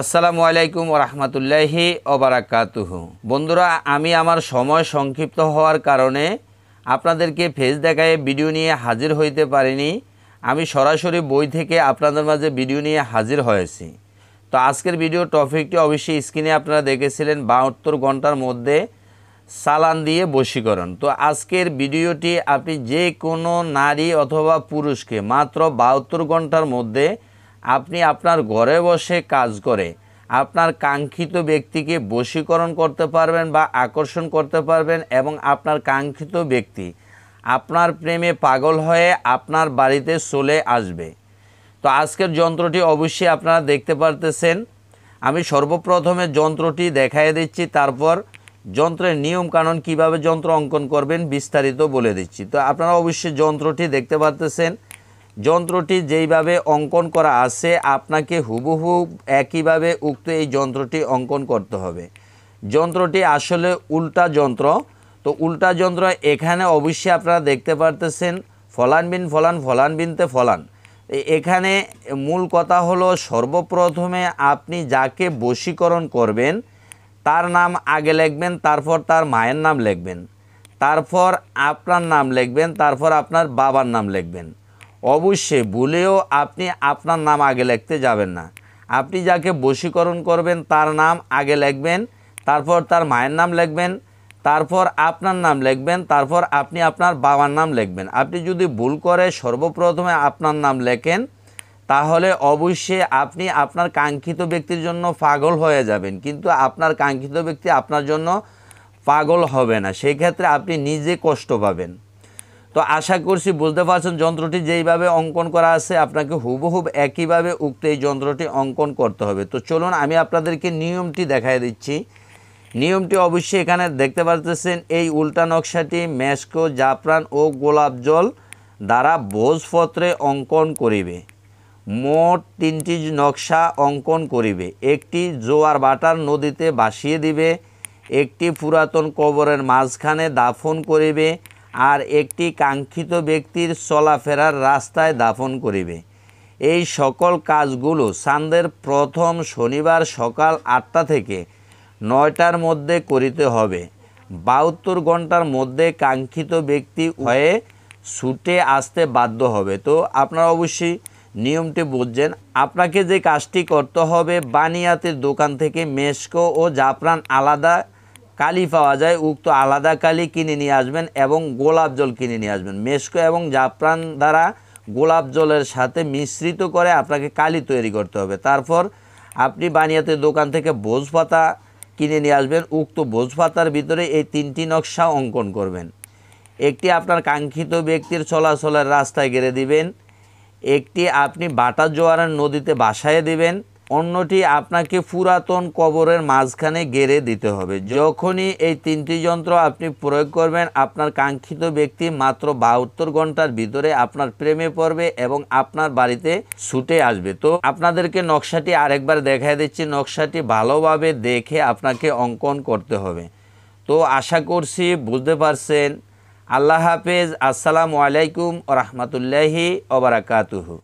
আসসালামু আলাইকুম রহমতুল্লাহি ওবরাকাতুহ বন্ধুরা আমি আমার সময় সংক্ষিপ্ত হওয়ার কারণে আপনাদেরকে ফেস দেখায় ভিডিও নিয়ে হাজির হইতে পারিনি আমি সরাসরি বই থেকে আপনাদের মাঝে ভিডিও নিয়ে হাজির হয়েছি তো আজকের ভিডিও টপিকটি অবশ্যই স্ক্রিনে আপনারা দেখেছিলেন বাহাত্তর ঘন্টার মধ্যে সালান দিয়ে বশীকরণ তো আজকের ভিডিওটি আপনি যে কোনো নারী অথবা পুরুষকে মাত্র বাহাত্তর ঘন্টার মধ্যে আপনি আপনার ঘরে বসে কাজ করে আপনার কাঙ্ক্ষিত ব্যক্তিকে বশীকরণ করতে পারবেন বা আকর্ষণ করতে পারবেন এবং আপনার কাঙ্ক্ষিত ব্যক্তি আপনার প্রেমে পাগল হয়ে আপনার বাড়িতে চলে আসবে তো আজকের যন্ত্রটি অবশ্যই আপনারা দেখতে পারতেছেন আমি সর্বপ্রথমে যন্ত্রটি দেখাই দিচ্ছি তারপর যন্ত্রের নিয়মকানুন কিভাবে যন্ত্র অঙ্কন করবেন বিস্তারিত বলে দিচ্ছি তো আপনারা অবশ্যই যন্ত্রটি দেখতে পারতেছেন যন্ত্রটি যেইভাবে অঙ্কন করা আছে আপনাকে হুবহু একইভাবে উক্ত এই যন্ত্রটি অঙ্কন করতে হবে যন্ত্রটি আসলে উল্টা যন্ত্র তো উল্টা যন্ত্র এখানে অবশ্যই আপনারা দেখতে পারতেছেন ফলান বিন ফলান ফলান বিনতে ফলান এখানে মূল কথা হলো সর্বপ্রথমে আপনি যাকে বশীকরণ করবেন তার নাম আগে লিখবেন তারপর তার মায়ের নাম লিখবেন তারপর আপনার নাম লিখবেন তারপর আপনার বাবার নাম লিখবেন অবশ্যই ভুলেও আপনি আপনার নাম আগে লিখতে যাবেন না আপনি যাকে বশীকরণ করবেন তার নাম আগে লিখবেন তারপর তার মায়ের নাম লিখবেন তারপর আপনার নাম লিখবেন তারপর আপনি আপনার বাবার নাম লিখবেন আপনি যদি ভুল করে সর্বপ্রথমে আপনার নাম লেখেন তাহলে অবশ্যই আপনি আপনার কাঙ্ক্ষিত ব্যক্তির জন্য পাগল হয়ে যাবেন কিন্তু আপনার কাঙ্ক্ষিত ব্যক্তি আপনার জন্য পাগল হবে না সেই ক্ষেত্রে আপনি নিজে কষ্ট পাবেন তো আশা করছি বুঝতে পারছেন যন্ত্রটি যেইভাবে অঙ্কন করা আছে আপনাকে হুবহুব একইভাবে উক্ত এই যন্ত্রটি অঙ্কন করতে হবে তো চলুন আমি আপনাদেরকে নিয়মটি দেখায় দিচ্ছি নিয়মটি অবশ্যই এখানে দেখতে পারতেছেন এই উল্টা নকশাটি মেস্কো জাফরান ও গোলাপ জল দ্বারা ভোজপত্রে অঙ্কন করিবে মোট তিনটি নকশা অঙ্কন করিবে একটি জোয়ার বাটার নদীতে ভাসিয়ে দিবে একটি পুরাতন কবরের মাঝখানে দাফন করিবে আর একটি কাঙ্ক্ষিত ব্যক্তির চলাফেরার রাস্তায় দাফন করিবে এই সকল কাজগুলো সান্দের প্রথম শনিবার সকাল আটটা থেকে নয়টার মধ্যে করিতে হবে বাহাত্তর ঘন্টার মধ্যে কাঙ্ক্ষিত ব্যক্তি হয়ে ছুটে আসতে বাধ্য হবে তো আপনারা অবশ্যই নিয়মটি বুঝছেন আপনাকে যে কাজটি করতে হবে বানিয়াতের দোকান থেকে মেস্কো ও জাফরান আলাদা কালি পাওয়া যায় উক্ত আলাদা কালি কিনে নিয়ে আসবেন এবং গোলাপ জল কিনে নিয়ে আসবেন মেসকো এবং জাফরান দ্বারা গোলাপ জলের সাথে মিশ্রিত করে আপনাকে কালি তৈরি করতে হবে তারপর আপনি বানিয়াতে দোকান থেকে ভোজপাতা কিনে নিয়ে আসবেন উক্ত ভোজপাতার ভিতরে এই তিনটি নকশা অঙ্কন করবেন একটি আপনার কাঙ্ক্ষিত ব্যক্তির চলাচলের রাস্তায় গেড়ে দিবেন একটি আপনি বাটা জোয়ারের নদীতে বাসায় দিবেন অন্যটি আপনাকে পুরাতন কবরের মাঝখানে গেড়ে দিতে হবে যখনই এই তিনটি যন্ত্র আপনি প্রয়োগ করবেন আপনার কাঙ্ক্ষিত ব্যক্তি মাত্র বাহাত্তর ঘন্টার ভিতরে আপনার প্রেমে পড়বে এবং আপনার বাড়িতে ছুটে আসবে তো আপনাদেরকে নকশাটি আরেকবার দেখা দিচ্ছি নকশাটি ভালোভাবে দেখে আপনাকে অঙ্কন করতে হবে তো আশা করছি বুঝতে পারছেন আল্লাহ হাফেজ আসসালামু আলাইকুম রহমতুল্লাহি ওবরাকাতুহু